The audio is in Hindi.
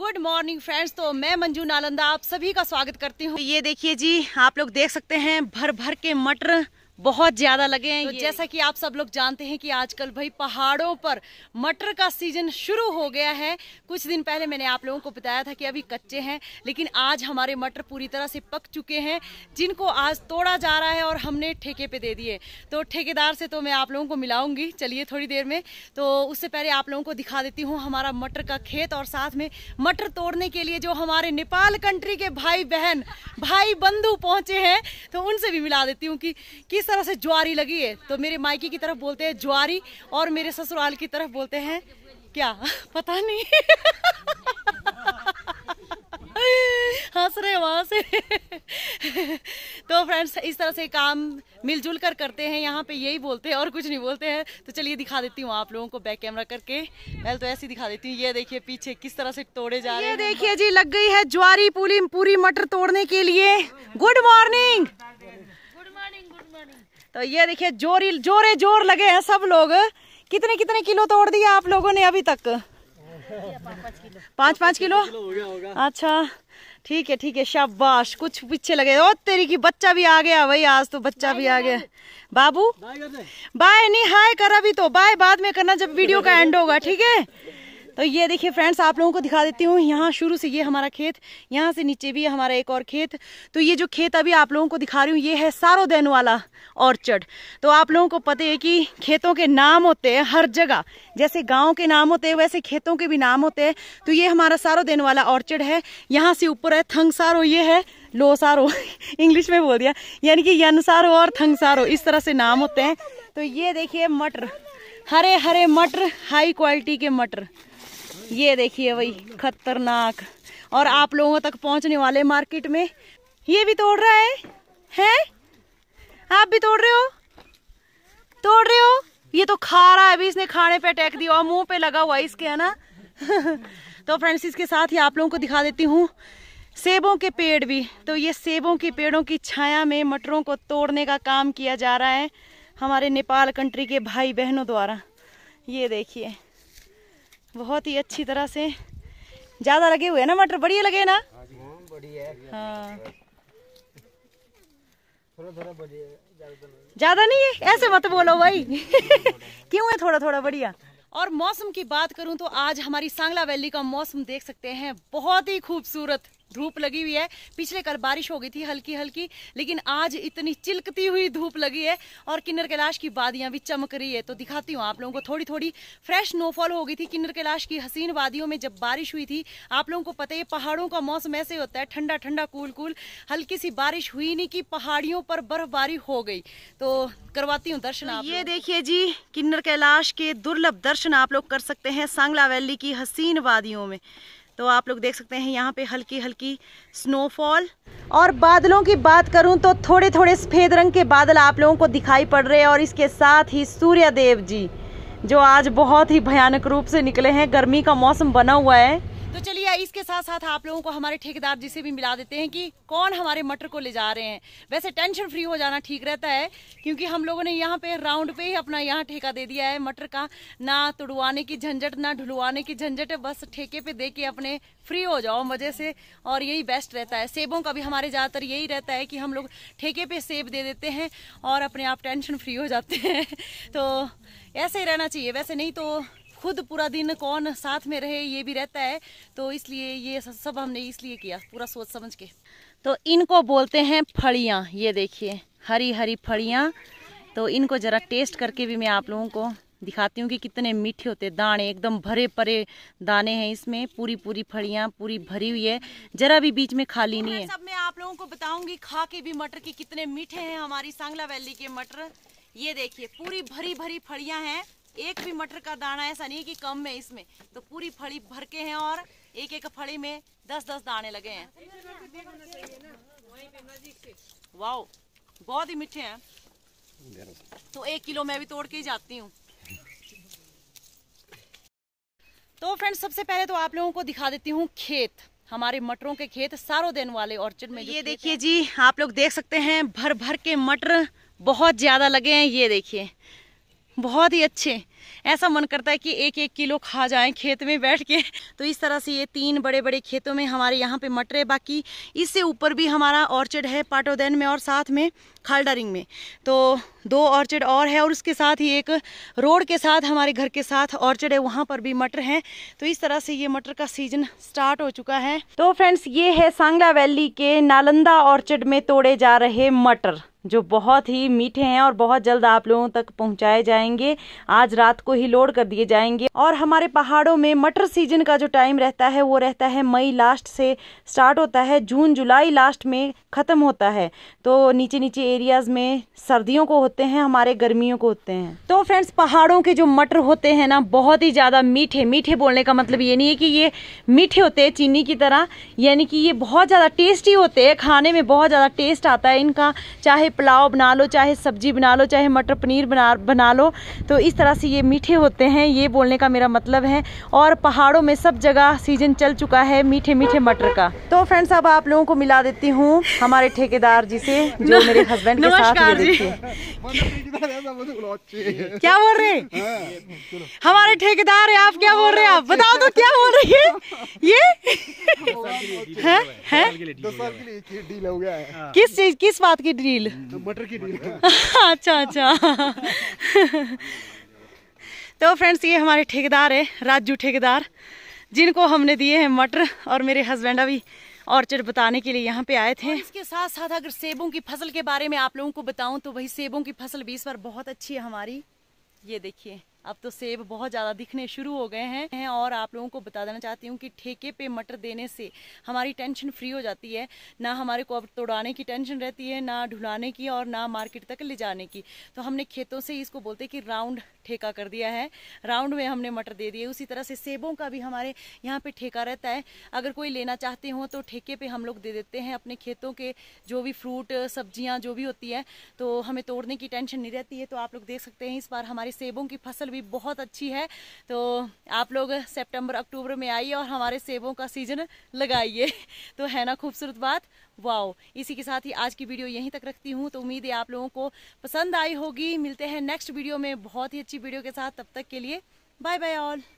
गुड मॉर्निंग फ्रेंड्स तो मैं मंजू नालंदा आप सभी का स्वागत करती हूँ तो ये देखिए जी आप लोग देख सकते हैं भर भर के मटर बहुत ज़्यादा लगे हैं तो जैसा कि आप सब लोग जानते हैं कि आजकल भाई पहाड़ों पर मटर का सीजन शुरू हो गया है कुछ दिन पहले मैंने आप लोगों को बताया था कि अभी कच्चे हैं लेकिन आज हमारे मटर पूरी तरह से पक चुके हैं जिनको आज तोड़ा जा रहा है और हमने ठेके पे दे दिए तो ठेकेदार से तो मैं आप लोगों को मिलाऊंगी चलिए थोड़ी देर में तो उससे पहले आप लोगों को दिखा देती हूँ हमारा मटर का खेत और साथ में मटर तोड़ने के लिए जो हमारे नेपाल कंट्री के भाई बहन भाई बंधु पहुँचे हैं तो उनसे भी मिला देती हूँ कि किस तरह से ज्वारी लगी है तो मेरे मायके की तरफ बोलते हैं ज्वारी और मेरे ससुराल की तरफ बोलते हैं क्या पता नहीं हंस रहे वहाँ से तो फ्रेंड्स इस तरह से काम मिलजुल कर करते हैं यहाँ पे यही बोलते हैं और कुछ नहीं बोलते हैं तो चलिए दिखा देती हूँ आप लोगों को बैक कैमरा करके मैं तो ऐसे दिखा देती हूँ ये देखिए पीछे किस तरह से तोड़े जा रहे हैं देखिए जी लग गई है ज्वारी पूरी पूरी मटर तोड़ने के लिए गुड मॉर्निंग तो ये देखिए जोरी जोरे जोर लगे हैं सब लोग कितने कितने किलो तोड़ दिया आप लोगों ने अभी तक पाँच पाँच किलो अच्छा ठीक है ठीक है शाबाश कुछ पीछे लगे ओ तेरी की बच्चा भी आ गया भाई आज तो बच्चा भी आ गया बाबू बाय नहीं हाय कर अभी तो बाय बाद में करना जब वीडियो का एंड होगा ठीक है तो ये देखिए फ्रेंड्स आप लोगों को दिखा देती हूँ यहाँ शुरू से ये हमारा खेत यहाँ से नीचे भी हमारा एक और खेत तो ये जो खेत अभी आप लोगों को दिखा रही हूँ ये है सारो देन वाला ऑर्चर्ड तो आप लोगों को पता है कि खेतों के नाम होते हैं हर जगह जैसे गाँव के नाम होते हैं वैसे खेतों के भी नाम होते हैं तो ये हमारा सारो देन वाला ऑर्चर्ड है यहाँ से ऊपर है थंग सारो ये है लो सारो इंग्लिश में बोल दिया यानी कि यन सारो और थंग सारो इस तरह से नाम होते हैं तो ये देखिए मटर हरे हरे मटर हाई क्वालिटी के मटर ये देखिए भाई खतरनाक और आप लोगों तक पहुंचने वाले मार्केट में ये भी तोड़ रहा है हैं आप भी तोड़ रहे हो तोड़ रहे हो ये तो खा रहा है अभी इसने खाने पे अटैक दिया और मुंह पे लगा हुआ इसके है ना तो फ्रेंड्स इसके साथ ही आप लोगों को दिखा देती हूँ सेबों के पेड़ भी तो ये सेबों के पेड़ों की छाया में मटरों को तोड़ने का काम किया जा रहा है हमारे नेपाल कंट्री के भाई बहनों द्वारा ये देखिए बहुत ही अच्छी तरह से ज़्यादा लगे हुए है ना मटर बढ़िया लगे ना हाँ ज़्यादा हाँ, हाँ। तो नहीं है ऐसे मत बोलो भाई क्यों है थोड़ा थोड़ा बढ़िया और मौसम की बात करूं तो आज हमारी सांगला वैली का मौसम देख सकते हैं बहुत ही खूबसूरत धूप लगी हुई है पिछले कल बारिश हो गई थी हल्की हल्की लेकिन आज इतनी चिलकती हुई धूप लगी है और किन्नर कैलाश की वादियाँ भी चमक रही है तो दिखाती हूँ आप लोगों को थोड़ी थोड़ी फ्रेश स्नोफॉल हो गई थी किन्नर कैलाश की हसीन वादियों में जब बारिश हुई थी आप लोगों को पता है पहाड़ों का मौसम ऐसे होता है ठंडा ठंडा कूल कूल हल्की सी बारिश हुई नहीं कि पहाड़ियों पर बर्फबारी हो गई तो करवाती हूँ दर्शन आप तो ये देखिए जी किन्नर कैलाश के दुर्लभ दर्शन आप लोग कर सकते हैं सांगला वैली की हसीन वादियों में तो आप लोग देख सकते हैं यहाँ पे हल्की हल्की स्नोफॉल और बादलों की बात करूँ तो थोड़े थोड़े सफ़ेद रंग के बादल आप लोगों को दिखाई पड़ रहे हैं और इसके साथ ही सूर्यदेव जी जो आज बहुत ही भयानक रूप से निकले हैं गर्मी का मौसम बना हुआ है तो चलिए इसके साथ साथ आप लोगों को हमारे ठेकेदार जी से भी मिला देते हैं कि कौन हमारे मटर को ले जा रहे हैं वैसे टेंशन फ्री हो जाना ठीक रहता है क्योंकि हम लोगों ने यहाँ पे राउंड पे ही अपना यहाँ ठेका दे दिया है मटर का ना तुड़वाने की झंझट ना ढुलवाने की झंझट बस ठेके पे दे के अपने फ्री हो जाओ मजे से और यही बेस्ट रहता है सेबों का भी हमारे ज़्यादातर यही रहता है कि हम लोग ठेके पे सेब दे देते हैं और अपने आप टेंशन फ्री हो जाते हैं तो ऐसे ही रहना चाहिए वैसे नहीं तो खुद पूरा दिन कौन साथ में रहे ये भी रहता है तो इसलिए ये सब हमने इसलिए किया पूरा सोच समझ के तो इनको बोलते हैं फड़ियाँ ये देखिए हरी हरी फड़ियाँ तो इनको ज़रा टेस्ट करके भी मैं आप लोगों को दिखाती हूँ कि कितने मीठे होते दाने एकदम भरे परे दाने हैं इसमें पूरी पूरी फड़ियाँ पूरी भरी हुई है जरा भी बीच में खाली नहीं है सब मैं आप लोगों को बताऊंगी खा के भी मटर के कितने मीठे हैं हमारी सांगला वैली के मटर ये देखिए पूरी भरी भरी फड़ियाँ हैं एक भी मटर का दाना ऐसा नहीं कि कम है इसमें तो पूरी फड़ी भर के हैं और एक एक फड़ी में दस दस दाने लगे हैं वाओ बहुत ही मीठे हैं तो एक किलो मैं भी तोड़ के ही जाती हूँ तो फ्रेंड्स सबसे पहले तो आप लोगों को दिखा देती हूँ खेत हमारे मटरों के खेत सारो देने वाले ऑर्चिड में तो ये देखिए जी आप लोग देख सकते हैं भर भर के मटर बहुत ज़्यादा लगे हैं ये देखिए बहुत ही अच्छे ऐसा मन करता है कि एक एक किलो खा जाएं खेत में बैठ के तो इस तरह से ये तीन बड़े बड़े खेतों में हमारे यहाँ पे मटर है बाकी इससे ऊपर भी हमारा ऑर्चर्ड है पाटोदैन में और साथ में खालडरिंग में तो दो ऑर्चर्ड और है और उसके साथ ही एक रोड के साथ हमारे घर के साथ ऑर्चर्ड है वहाँ पर भी मटर हैं तो इस तरह से ये मटर का सीजन स्टार्ट हो चुका है तो फ्रेंड्स ये है सांगला वैली के नालंदा ऑर्चर्ड में तोड़े जा रहे मटर जो बहुत ही मीठे हैं और बहुत जल्द आप लोगों तक पहुंचाए जाएंगे आज रात को ही लोड कर दिए जाएंगे और हमारे पहाड़ों में मटर सीजन का जो टाइम रहता है वो रहता है मई लास्ट से स्टार्ट होता है जून जुलाई लास्ट में ख़त्म होता है तो नीचे नीचे एरियाज़ में सर्दियों को होते हैं हमारे गर्मियों को होते हैं तो फ्रेंड्स पहाड़ों के जो मटर होते हैं ना बहुत ही ज़्यादा मीठे मीठे बोलने का मतलब ये नहीं है कि ये मीठे होते हैं चीनी की तरह यानी कि ये बहुत ज़्यादा टेस्टी होते हैं खाने में बहुत ज़्यादा टेस्ट आता है इनका चाहे चाहे पुलाव बना लो चाहे सब्जी बना लो चाहे मटर पनीर बना बना लो तो इस तरह से ये मीठे होते हैं ये बोलने का मेरा मतलब है और पहाड़ों में सब जगह सीजन चल चुका है मीठे मीठे मटर का तो फ्रेंड्स अब आप लोगों को मिला देती हूँ हमारे ठेकेदार जी से जो मेरे हस्बैंड के साथ क्या बोल रहे हमारे ठेकेदार है आप क्या बोल रहे हैं आप बताओ तो क्या बोल रही है ये है, है? किस चीज किस बात की ड्रील तो मटर की अच्छा अच्छा तो फ्रेंड्स ये हमारे ठेकेदार है राजू ठेकेदार जिनको हमने दिए हैं मटर और मेरे हस्बैंड अभी ऑर्चर्ड बताने के लिए यहाँ पे आए थे इसके साथ साथ अगर सेबों की फसल के बारे में आप लोगों को बताऊं तो वही सेबों की फसल भी इस बार बहुत अच्छी है हमारी ये देखिए अब तो सेब बहुत ज़्यादा दिखने शुरू हो गए हैं और आप लोगों को बता देना चाहती हूँ कि ठेके पे मटर देने से हमारी टेंशन फ्री हो जाती है ना हमारे को अब तोड़ाने की टेंशन रहती है ना ढुलाने की और ना मार्केट तक ले जाने की तो हमने खेतों से इसको बोलते कि राउंड ठेका कर दिया है राउंड में हमने मटर दे दिए उसी तरह से सेबों का भी हमारे यहाँ पे ठेका रहता है अगर कोई लेना चाहते हो तो ठेके पे हम लोग दे देते हैं अपने खेतों के जो भी फ्रूट सब्जियाँ जो भी होती है तो हमें तोड़ने की टेंशन नहीं रहती है तो आप लोग देख सकते हैं इस बार हमारी सेबों की फसल भी बहुत अच्छी है तो आप लोग सेप्टेम्बर अक्टूबर में आइए और हमारे सेबों का सीजन लगाइए तो है ना खूबसूरत बात वाओ इसी के साथ ही आज की वीडियो यहीं तक रखती हूँ तो उम्मीद है आप लोगों को पसंद आई होगी मिलते हैं नेक्स्ट वीडियो में बहुत ही अच्छी वीडियो के साथ तब तक के लिए बाय बाय ऑल